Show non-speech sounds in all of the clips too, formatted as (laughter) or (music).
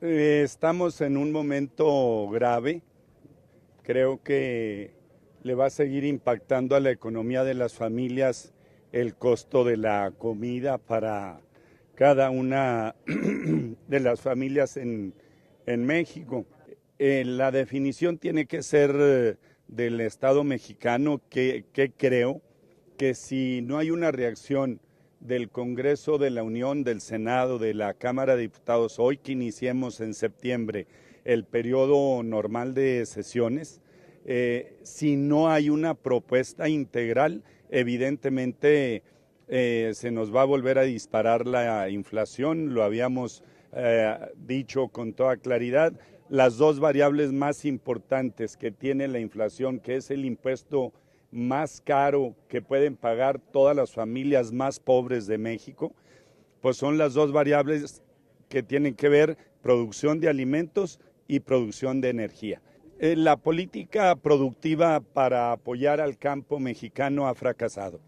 Eh, estamos en un momento grave. Creo que le va a seguir impactando a la economía de las familias el costo de la comida para cada una (clears throat) de las familias en, México. Eh, la definición tiene que ser eh, del Estado mexicano que, que creo que si no hay una reacción del Congreso de la Unión, del Senado, de la Cámara de Diputados, hoy que iniciemos en septiembre el periodo normal de sesiones, eh, si no hay una propuesta integral, evidentemente eh, se nos va a volver a disparar la inflación, lo habíamos eh, dicho con toda claridad. Las dos variables más importantes que tiene la inflación, que es el impuesto más caro que pueden pagar todas las familias más pobres de México, pues son las dos variables que tienen que ver producción de alimentos y producción de energía. Eh, la política productiva para apoyar al campo mexicano ha fracasado.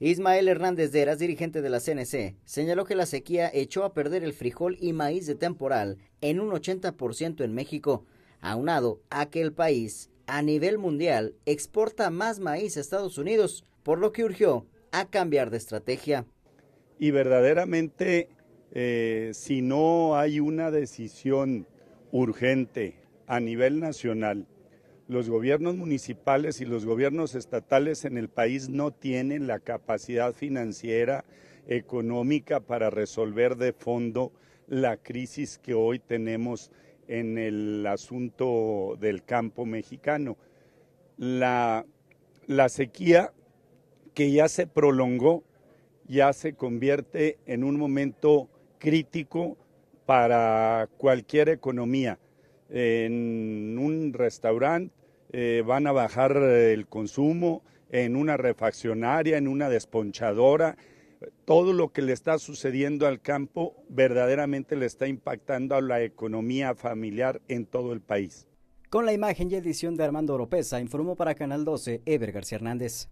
Ismael Hernández de Eras, dirigente de la CNC, señaló que la sequía echó a perder el frijol y maíz de temporal en un 80% en México, aunado a que el país a nivel mundial exporta más maíz a Estados Unidos, por lo que urgió a cambiar de estrategia. Y verdaderamente, eh, si no hay una decisión urgente a nivel nacional, los gobiernos municipales y los gobiernos estatales en el país no tienen la capacidad financiera, económica para resolver de fondo la crisis que hoy tenemos en el asunto del campo mexicano. La, sequía que ya se prolongó ya se convierte en un momento crítico para cualquier economía. En un restaurante eh, van a bajar el consumo, en una refaccionaria, en una desponchadora, todo lo que le está sucediendo al campo verdaderamente le está impactando a la economía familiar en todo el país. Con la imagen y edición de Armando Oropesa, informó para Canal 12 Ever García Hernández.